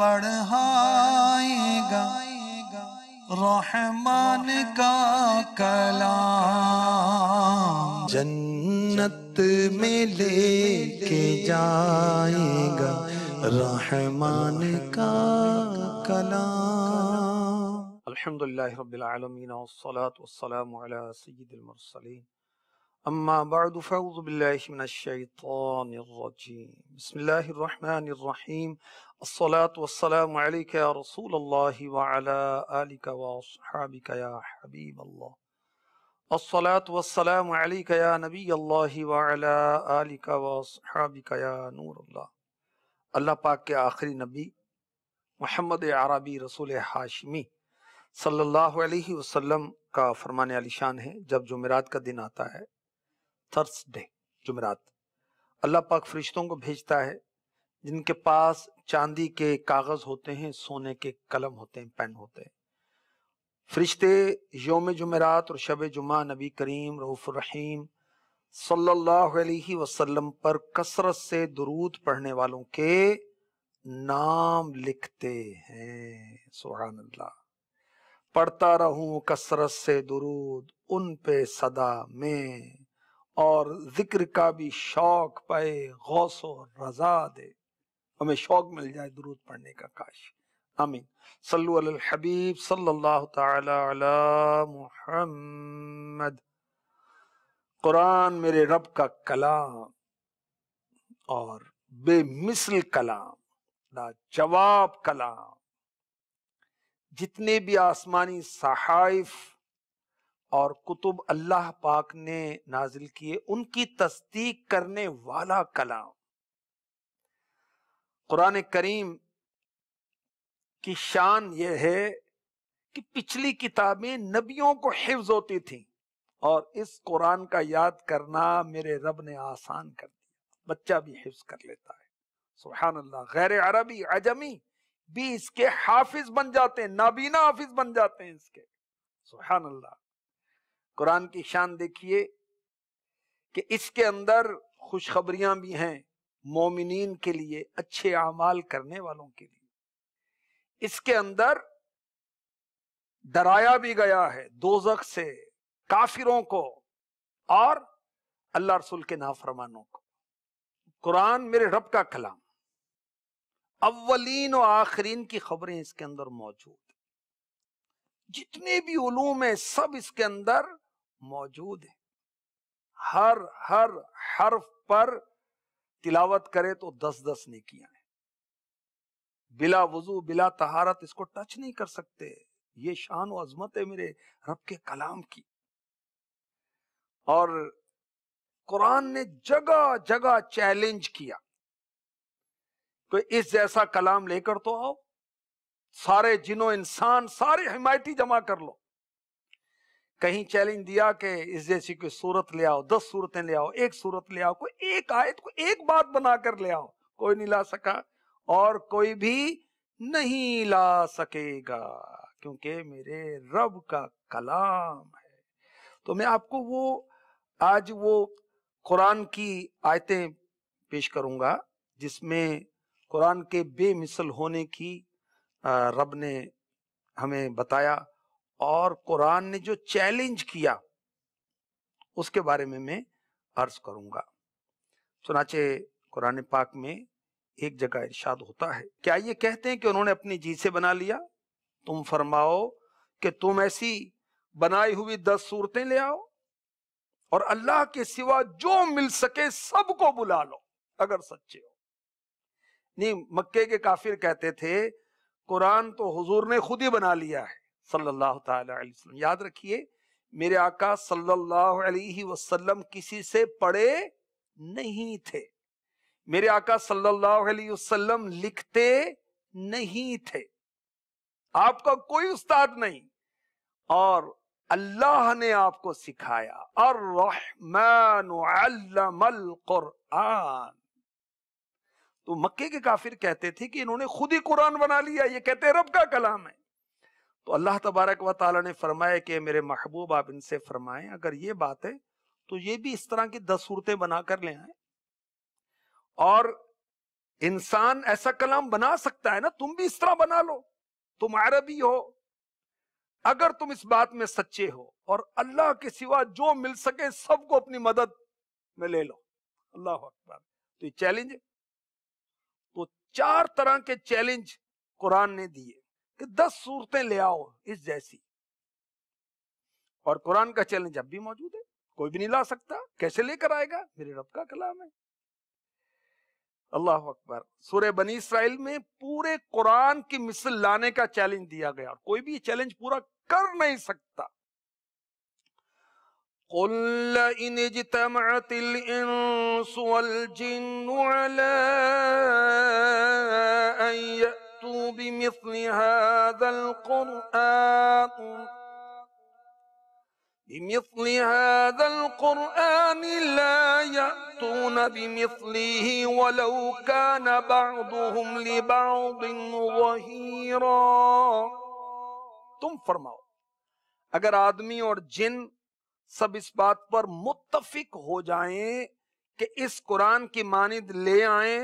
बढ़ाएगा रहमान का कलाम जन्नत में लेके जाएगा रहमान का कलाम अल्हम्दुलिल्लाह रब्बिल आलमीन वस्सलातु वस्सलामु अला सय्यिदिल मुरसलीन أما بعد فأعوذ بالله من الشيطان الرجيم بسم الله الرحمن الرحيم अल्लाह पाक के आखिरी नबी मोहम्मद अरबी रसूल हाशमी सल्लल्लाहु अलैहि वसल्लम का फरमान आलिशान है जब जुमेरात का दिन आता है थर्सडे जुमेरात अल्लाह पाक फरिश्तों को भेजता है जिनके पास चांदी के कागज होते हैं सोने के कलम होते हैं पेन होते हैं फरिश्ते योम जुमेरात और शब जुमा नबी करीम रऊफ़ रहीम सल्लल्लाहु अलैहि वसल्लम पर कसरत से दुरूद पढ़ने वालों के नाम लिखते हैं सुहान अल्लाह पढ़ता रहूं कसरत से दुरूद उन पे सदा में और जिक्र का भी शौक पाए गौसो रजा दे हमें शौक मिल जाए दुरूद पढ़ने का काश आमीन सल्लु अल हबीब सल्लल्लाहु तआला अला मुहम्मद कुरान मेरे रब का कलाम और बेमिसल कलाम लाजवाब कलाम जितने भी आसमानी सहाइफ और कुतुब अल्लाह पाक ने नाजिल किए उनकी तस्दीक करने वाला कलाम कुरान करीम की शान यह है कि पिछली किताबें नबियों को हिफ्ज होती थी और इस कुरान का याद करना मेरे रब ने आसान कर दिया बच्चा भी हिफ्ज कर लेता है सुबहान अल्लाह गैर अरबी अजमी भी इसके हाफिज बन जाते हैं नाबीना हाफिज बन जाते हैं इसके सुबहान अल्लाह कुरान की शान देखिए कि इसके अंदर खुशखबरियां भी हैं मोमिन के लिए अच्छे अमाल करने वालों के लिए इसके अंदर डराया भी गया है दोजक से काफिरों को और अल्लाह रसुल के नाफरमानों को कुरान मेरे रब का कलाम अव्वलीन और आखरीन की खबरें इसके अंदर मौजूद जितने भी उलूम है सब इसके अंदर मौजूद है हर हर हर्फ पर तिलावत करे तो दस दस नेकियां हैं बिला वजू बिला तहारत इसको टच नहीं कर सकते ये शान व अजमत है मेरे रब के कलाम की और कुरान ने जगह जगह चैलेंज किया कोई इस जैसा कलाम लेकर तो आओ सारे जिनो इंसान सारे हिमायती जमा कर लो कहीं चैलेंज दिया कि इस जैसी कोई सूरत ले आओ दस सूरतें ले आओ एक सूरत ले आओ कोई एक आयत को एक बात बनाकर ले आओ कोई नहीं ला सका और कोई भी नहीं ला सकेगा क्योंकि मेरे रब का कलाम है तो मैं आपको वो आज वो कुरान की आयतें पेश करूंगा जिसमें कुरान के बेमिसल होने की रब ने हमें बताया और कुरान ने जो चैलेंज किया उसके बारे में मैं अर्ज करूंगा चुनाचे कुरान पाक में एक जगह इर्शाद होता है क्या ये कहते हैं कि उन्होंने अपनी जी से बना लिया तुम फरमाओ कि तुम ऐसी बनाई हुई दस सूरतें ले आओ और अल्लाह के सिवा जो मिल सके सबको बुला लो अगर सच्चे हो नहीं मक्के के काफिर कहते थे कुरान तो हुजूर ने खुद ही बना लिया है सल्लल्लाहु अलैहि वसल्लम याद रखिए मेरे आका सल्लल्लाहु अलैहि वसल्लम किसी से पढ़े नहीं थे मेरे आका सल्लल्लाहु अलैहि वसल्लम लिखते नहीं थे आपका कोई उस्ताद नहीं और अल्लाह ने आपको सिखाया और रहमान कुरान तो मक्के के काफिर कहते थे कि इन्होंने खुद ही कुरान बना लिया ये कहते रब का कलाम है तो अल्लाह तबारक व ताली ने फरमाया कि मेरे महबूब आप इनसे फरमाएं अगर ये बात है तो ये भी इस तरह की दस सूरतें बना कर ले आए और इंसान ऐसा कलाम बना सकता है ना तुम भी इस तरह बना लो तुम अरबी हो अगर तुम इस बात में सच्चे हो और अल्लाह के सिवा जो मिल सके सबको अपनी मदद में ले लो अल्लाह अकबर तो ये चैलेंज है तो चार तरह के चैलेंज कुरान ने दिए कि दस सूरतें ले आओ इस जैसी और कुरान का चैलेंज अब भी मौजूद है कोई भी नहीं ला सकता कैसे लेकर आएगा मेरे रब का कलाम है अल्लाह अकबर सूर्य बनी इसराइल में पूरे कुरान की मिसल लाने का चैलेंज दिया गया और कोई भी चैलेंज पूरा कर नहीं सकता قل إن اجتمعت الإنس والجن على أن يأتوا بمثل هذا القرآن بمثل هذا القرآن لا يأتون بمثله ولو كان بعضهم لبعض ظهيرا تم फरमाओ अगर आदमी और जिन सब इस बात पर मुत्तफिक हो जाएं कि इस कुरान की मानिद ले आएं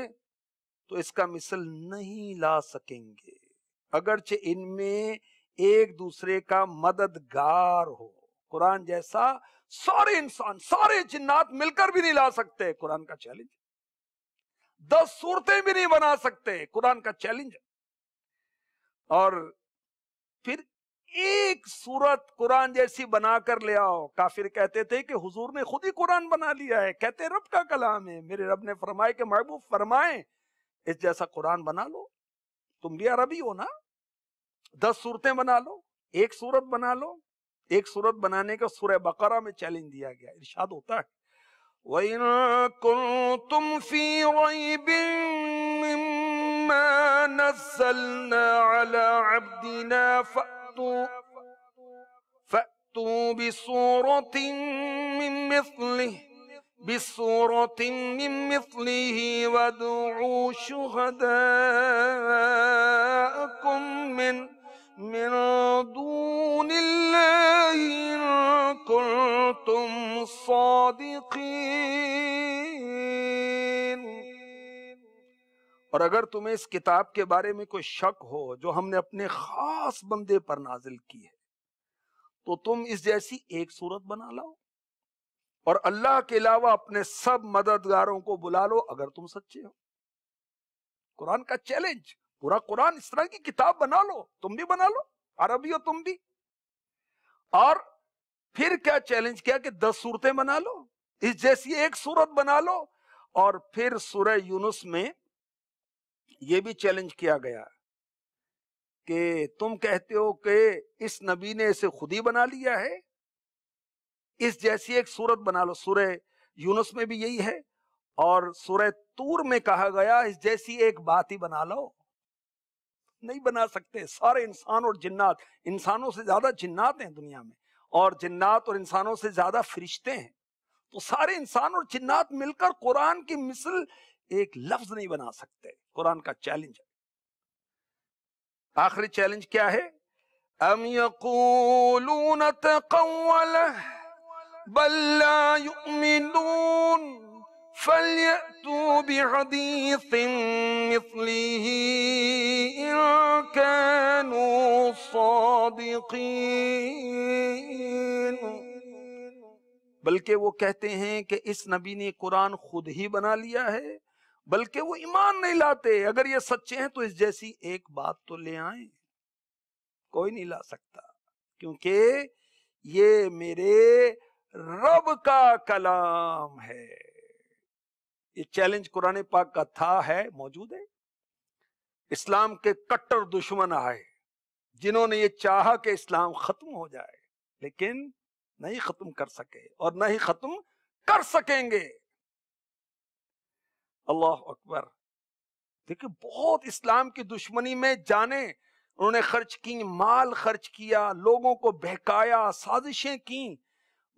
तो इसका मिसल नहीं ला सकेंगे अगरचे इनमें एक दूसरे का मददगार हो कुरान जैसा सारे इंसान सारे जिन्नात मिलकर भी नहीं ला सकते कुरान का चैलेंज दस सूरतें भी नहीं बना सकते कुरान का चैलेंज और फिर एक सूरत कुरान जैसी बनाकर ले आओ काफिर कहते थे कि हुजूर ने खुद ही कुरान बना लिया है कहते रब का कलाम है मेरे रब ने फरमाए कि महबूब फरमाए इस जैसा कुरान बना लो तुम भी अरबी हो ना दस सूरतें बना लो एक सूरत बना लो एक सूरत बनाने का सूर्य बकरा में चैलेंज दिया गया इर्शाद होता है तुम फी فأتوا من مثله بسورة من مثله وادعوا شهداءكم من من دون الله إن كنتم صادقين और अगर तुम्हें इस किताब के बारे में कोई शक हो जो हमने अपने खास बंदे पर नाजिल की है तो तुम इस जैसी एक सूरत बना लाओ और अल्लाह के अलावा अपने सब मददगारों को बुला लो अगर तुम सच्चे हो कुरान का चैलेंज पूरा कुरान इस तरह की किताब बना लो तुम भी बना लो अरबी हो तुम भी और फिर क्या चैलेंज किया कि दस सूरतें बना लो इस जैसी एक सूरत बना लो और फिर सूर्य यूनुस में यह भी चैलेंज किया गया कि तुम कहते हो कि इस नबी ने इसे खुद ही बना लिया है इस जैसी एक सूरत बना लो सूर्य यूनुस में भी यही है और सूर्य तूर में कहा गया इस जैसी एक बात ही बना लो नहीं बना सकते सारे इंसान और जिन्नात इंसानों से ज्यादा जिन्नात हैं दुनिया में और जिन्नात और इंसानों से ज्यादा फरिश्ते हैं तो सारे इंसान और जिन्नात मिलकर कुरान की मिसल एक लफ्ज नहीं बना सकते कुरान का चैलेंज है आखिरी चैलेंज क्या है अम यकूलून बल्कि वो कहते हैं कि इस नबी ने कुरान खुद ही बना लिया है बल्कि वो ईमान नहीं लाते अगर ये सच्चे हैं तो इस जैसी एक बात तो ले आए कोई नहीं ला सकता क्योंकि ये मेरे रब का कलाम है ये चैलेंज कुरान पाक का था है मौजूद है इस्लाम के कट्टर दुश्मन आए जिन्होंने ये चाहा कि इस्लाम खत्म हो जाए लेकिन नहीं खत्म कर सके और न ही खत्म कर सकेंगे अल्लाह अकबर देखिए बहुत इस्लाम की दुश्मनी में जाने उन्होंने खर्च की माल खर्च किया लोगों को बहकाया साजिशें की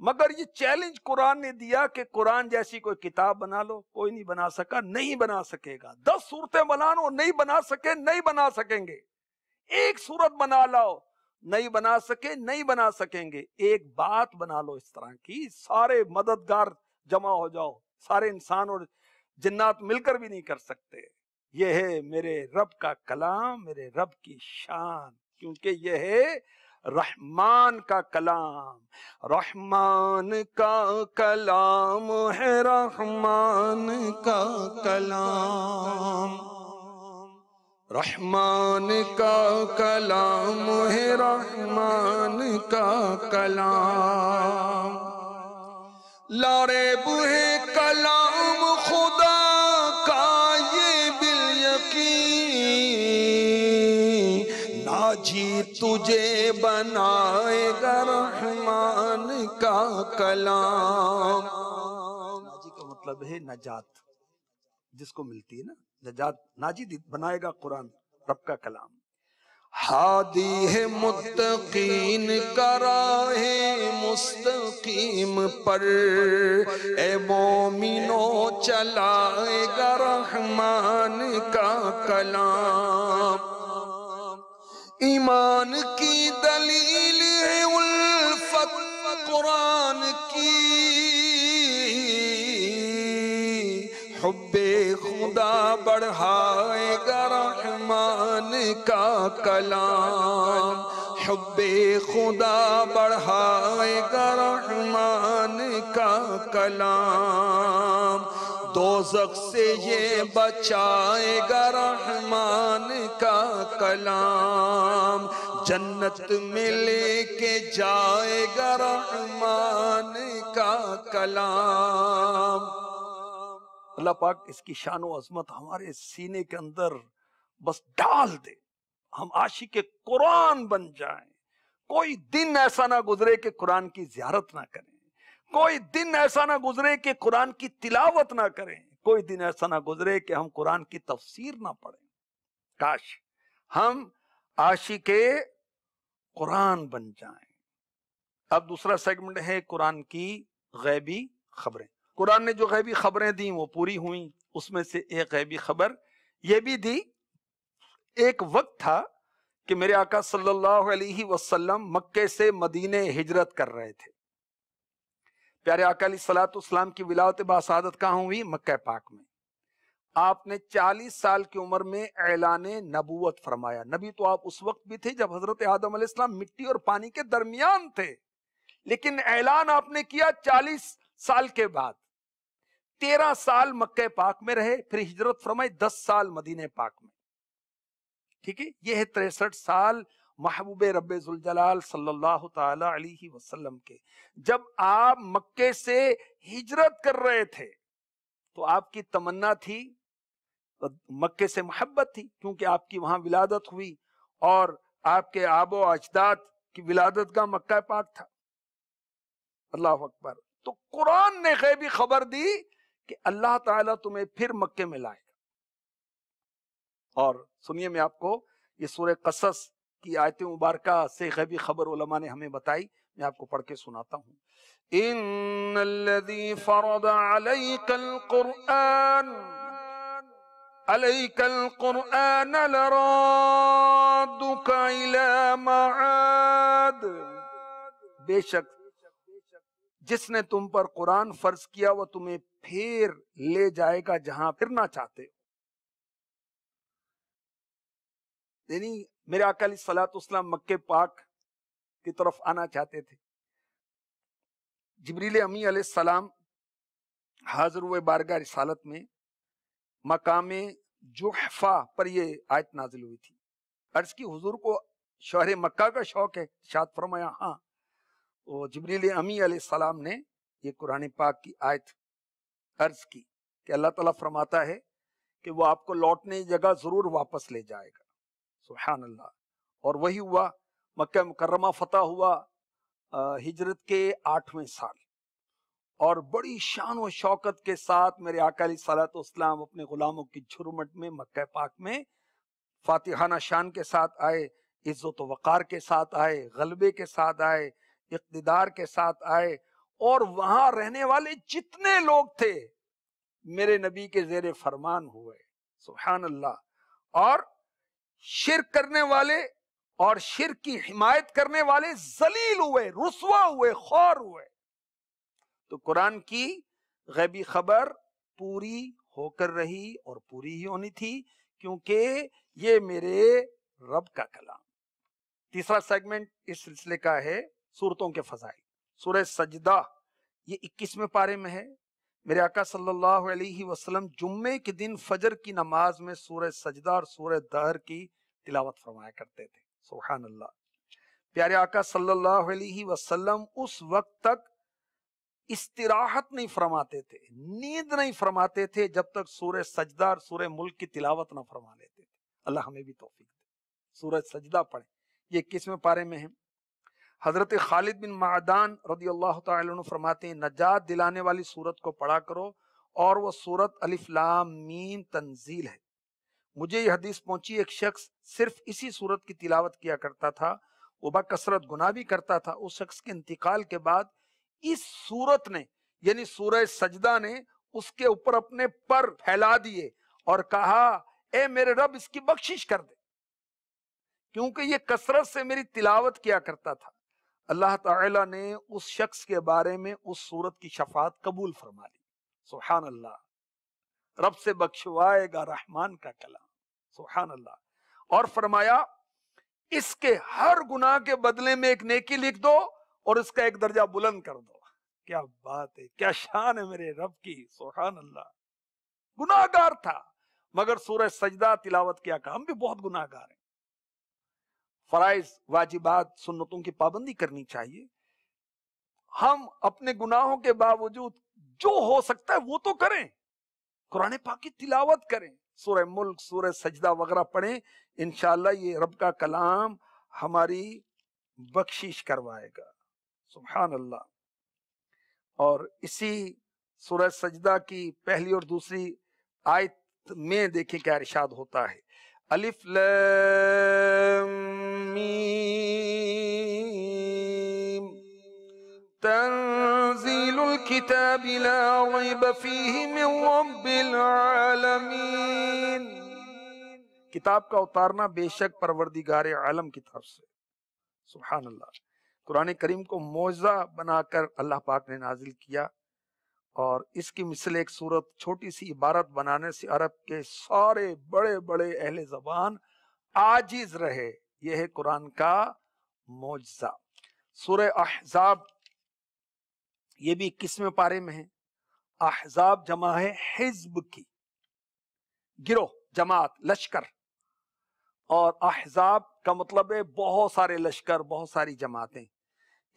मगर ये चैलेंज कुरान ने दिया कि कुरान जैसी कोई किताब बना लो कोई नहीं बना सका नहीं बना सकेगा दस सूरतें बना लो नहीं बना सके नहीं बना सकेंगे एक सूरत बना लाओ नहीं बना सके नहीं बना सकेंगे एक बात बना लो इस तरह की सारे मददगार जमा हो जाओ सारे इंसान और जिन्नात मिलकर भी नहीं कर सकते यह है मेरे रब का कलाम मेरे रब की शान क्योंकि यह है रहमान का कलाम रहमान का कलाम है रहमान का कलाम रहमान का कलाम है रहमान का कलाम लारे बुहे कलाम तुझे बनाएगा रहमान का कलाम नाजी का मतलब है नजात जिसको मिलती है ना नजात नाजी बनाएगा कुरान रब का कलाम हादी है मुतकीन करा है मुस्तकीम पर ए मोमिनो चलाएगा रहमान का कलाम ईमान की दलील है उल्फत कुरान की हुब्बे खुदा बढ़ाएगा रहमान का कलाम हुब्बे खुदा बढ़ाएगा रहमान का कलाम दोजक से ये बचाएगा रहमान का कलाम जन्नत में लेके जाएगा रहमान का कलाम अल्लाह पाक इसकी शान अजमत हमारे सीने के अंदर बस डाल दे हम आशी के कुरान बन जाएं कोई दिन ऐसा ना गुजरे कि कुरान की जियारत ना करें कोई दिन ऐसा ना गुजरे कि कुरान की तिलावत ना करें कोई दिन ऐसा ना गुजरे कि हम कुरान की तफसीर ना पढ़ें काश हम आशी के कुरान बन जाएं अब दूसरा सेगमेंट है कुरान की गैबी खबरें कुरान ने जो गैबी खबरें दी वो पूरी हुई उसमें से एक गैबी खबर ये भी दी एक वक्त था कि मेरे आका सल्लल्लाहु अलैहि वसल्लम मक्के से मदीने हिजरत कर रहे थे प्यारे अकाली सलातम की विलावत बसादत कहाँ हुई मक् पाक में आपने 40 साल की उम्र में ऐलान नबूवत फरमाया नबी तो आप उस वक्त भी थे जब हजरत आदम इस्लाम मिट्टी और पानी के दरमियान थे लेकिन ऐलान आपने किया 40 साल के बाद तेरह साल मक्के पाक में रहे फिर हिजरत फरमाई दस साल मदीने पाक में ठीक है यह है तिरसठ साल महबूब रबाल जुलजलाल के जब आप मक्के से हिजरत कर रहे थे तो आपकी तमन्ना थी तो मक्के से मोहब्बत थी क्योंकि आपकी वहां विलादत हुई और आपके आबो अजदाद की विलादत का मक्का पाक था अल्लाह अकबर तो कुरान ने गैबी खबर दी कि अल्लाह ताला तुम्हें फिर मक्के में लाएगा और सुनिए मैं आपको ये सूर्य कसस की आयत मुबारक से गैबी खबर उलमा ने हमें बताई मैं आपको पढ़ के सुनाता हूँ बेशक जिसने तुम पर कुरान फर्ज किया वो तुम्हें फिर ले जाएगा जहां फिरना चाहते यानी मेरे अकाली सलातुस्लाम मक्के पाक की तरफ आना चाहते थे जबरील अमी सलाम हाजिर हुए बारगा रिसालत में मकाम जोहफा पर यह आयत नाजिल हुई थी अर्ज की हुजूर को शहर मक्का का शौक है शाद फरमाया हाँ तो जबरील अमी सलाम ने ये कुरान पाक की आयत अर्ज की कि अल्लाह तला फरमाता है कि वो आपको लौटने जगह जरूर वापस ले जाएगा सुबहान अल्लाह और वही हुआ मक्का मुकर्रमा फतह हुआ हिजरत के आठवें साल और बड़ी शान व शौकत के साथ मेरे अकाली सलातम अपने गुलामों की झुरमट में मक्का पाक में फातिहाना शान के साथ आए इज्जत वक़ार के साथ आए गलबे के साथ आए इकतदार के साथ आए और वहां रहने वाले जितने लोग थे मेरे नबी के जेर फरमान हुए सुबहान अल्लाह और शिर करने वाले और शिर की हिमायत करने वाले जलील हुए रुसवा हुए खौर हुए तो कुरान की गैबी खबर पूरी होकर रही और पूरी ही होनी थी क्योंकि ये मेरे रब का कलाम तीसरा सेगमेंट इस सिलसिले का है सूरतों के फजाइल सूरह सजदा ये 21वें पारे में है मेरे आका सल्लल्लाहु अलैहि वसल्लम जुम्मे के दिन फजर की नमाज में सूरह सजदा और सूरह दहर की तिलावत फरमाया करते थे सुबहान अल्लाह प्यारे आका सल्लल्लाहु अलैहि वसल्लम उस वक्त तक इस्तराहत नहीं फरमाते थे नींद नहीं फरमाते थे जब तक सूरह सजदा और सूरह मुल्क की तिलावत ना फरमा लेते थे अल्लाह हमें भी तोफीक दे सूरह सजदा पढ़े ये किसवें पारे में है हज़रत खालिद बिन मादान रदी अल्लाह फरमाते हैं नजात दिलाने वाली सूरत को पढ़ा करो और वह सूरत अलिफ्लाम तंजील है मुझे यह हदीस पहुंची एक शख्स सिर्फ इसी सूरत की तिलावत किया करता था वो कसरत गुना भी करता था उस शख्स के इंतकाल के बाद इस सूरत ने यानी सूरज सजदा ने उसके ऊपर अपने पर फैला दिए और कहा ए मेरे रब इसकी बख्शिश कर दे क्योंकि ये कसरत से मेरी तिलावत किया करता था अल्लाह ताला ने उस शख्स के बारे में उस सूरत की शफात कबूल फरमा ली सुबहान अल्लाह रब से बख्शवाएगा रहमान का कलाम सुबहान अल्लाह और फरमाया इसके हर गुनाह के बदले में एक नेकी लिख दो और इसका एक दर्जा बुलंद कर दो क्या बात है क्या शान है मेरे रब की सुबहान अल्लाह गुनाहगार था मगर सूरज सजदा तिलावत किया का हम भी बहुत गुनाहगार हैं फराइज वाजिबात सुन्नतों की पाबंदी करनी चाहिए हम अपने गुनाहों के बावजूद जो हो सकता है वो तो करें कुरान पाक की तिलावत करें सूर्य मुल्क सूर्य सजदा वगैरह पढ़ें इनशाला ये रब का कलाम हमारी बख्शिश करवाएगा सुबहान अल्लाह और इसी सूरह सजदा की पहली और दूसरी आयत में देखें क्या इरशाद होता है अलिफ लम تنزيل الكتاب لا ريب فيه من رب العالمين किताब का उतारना बेशक परवरदिगार आलम की तरफ से सुबहान अल्लाह कुरान करीम को मुआवजा बनाकर अल्लाह पाक ने नाजिल किया और इसकी मिसल एक सूरत छोटी सी इबारत बनाने से अरब के सारे बड़े बड़े अहले जबान आजिज रहे यह है कुरान का मुआजा सुर अहजाब ये भी किसवें पारे में है अहजाब जमा है हिजब की गिरोह जमात लश्कर और अहजाब का मतलब है बहुत सारे लश्कर बहुत सारी जमातें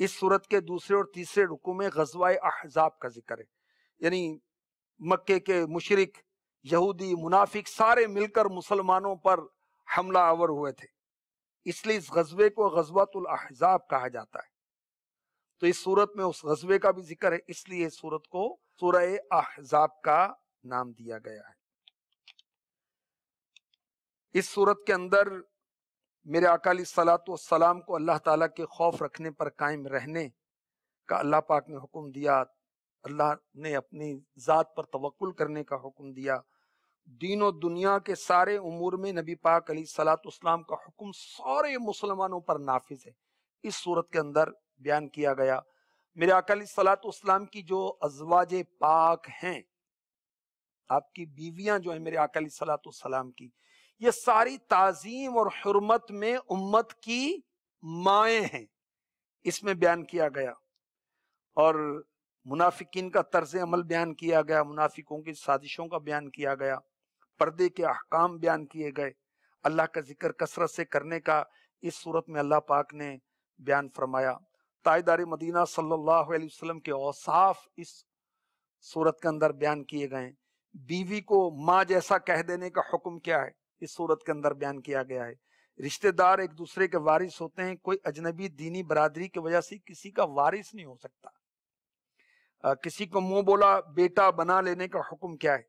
इस सूरत के दूसरे और तीसरे रुकू में गजवा अहजाब का जिक्र है यानी मक्के के मुशरक यहूदी मुनाफिक सारे मिलकर मुसलमानों पर हमला आवर हुए थे इसलिए इस गजबे को गजवातुल अहजाब कहा जाता है तो इस सूरत में उस गजबे का भी जिक्र है इसलिए इस सूरत को सूरह अहजाब का नाम दिया गया है इस सूरत के अंदर मेरे अकाली सलाम को अल्लाह ताला के खौफ रखने पर कायम रहने का अल्लाह पाक ने हुक्म दिया अल्लाह ने अपनी ज़ात पर तवक्ल करने का हुक्म दिया दीन और दुनिया के सारे उमूर में नबी पाक अली सलातम का हुक्म सारे मुसलमानों पर नाफिज है इस सूरत के अंदर बयान किया गया मेरे अकली सलातम की जो अजवाज पाक हैं आपकी बीवियां जो है मेरे अकली सलातम की ये सारी ताजीम और हरमत में उम्मत की माए हैं इसमें बयान किया गया और मुनाफिकीन का तर्ज अमल बयान किया गया मुनाफिकों की साजिशों का बयान किया गया पर्दे के अहकाम बयान किए गए अल्लाह का जिक्र कसरत से करने का इस सूरत में अल्लाह पाक ने बयान फरमाया ताजदार मदीना सल्लल्लाहु अलैहि वसल्लम के औसाफ इस सूरत के अंदर बयान किए गए बीवी को माँ जैसा कह देने का हुक्म क्या है इस सूरत के अंदर बयान किया गया है रिश्तेदार एक दूसरे के वारिस होते हैं कोई अजनबी दीनी बरादरी की वजह से किसी का वारिस नहीं हो सकता आ, किसी को मुंह बोला बेटा बना लेने का हुक्म क्या है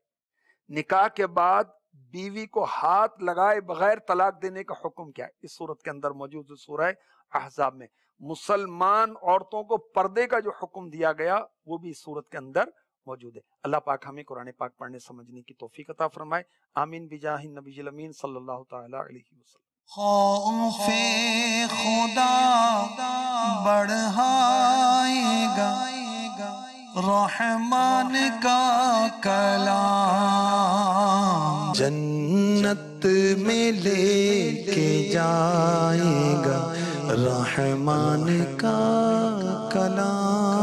निकाह के बाद बीवी को हाथ लगाए बगैर तलाक देने का हुक्म क्या है इस सूरत के अंदर मौजूद सूरह अहजाब में मुसलमान औरतों को पर्दे का जो हुक्म दिया गया वो भी इस सूरत के अंदर मौजूद है अल्लाह पाक हमें कुरान पाक पढ़ने समझने की तोफीक अता फरमाए आमीन बिजाहिन नबी जमीन सल्लल्लाहु अलैहि वसल्लम खौफे खुदा बढ़ाएगा रहमान का कलाम जन्नत में लेके जाएगा रहमान का कलाम